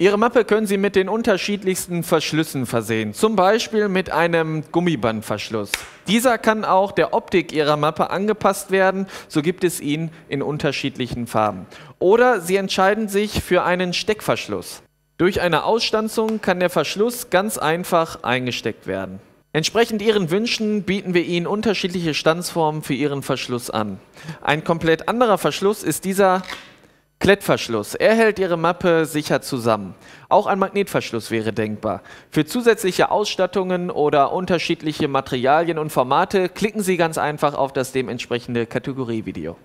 Ihre Mappe können Sie mit den unterschiedlichsten Verschlüssen versehen, zum Beispiel mit einem Gummibandverschluss. Dieser kann auch der Optik Ihrer Mappe angepasst werden, so gibt es ihn in unterschiedlichen Farben. Oder Sie entscheiden sich für einen Steckverschluss. Durch eine Ausstanzung kann der Verschluss ganz einfach eingesteckt werden. Entsprechend Ihren Wünschen bieten wir Ihnen unterschiedliche Stanzformen für Ihren Verschluss an. Ein komplett anderer Verschluss ist dieser Klettverschluss. Er hält Ihre Mappe sicher zusammen. Auch ein Magnetverschluss wäre denkbar. Für zusätzliche Ausstattungen oder unterschiedliche Materialien und Formate klicken Sie ganz einfach auf das dementsprechende Kategorievideo.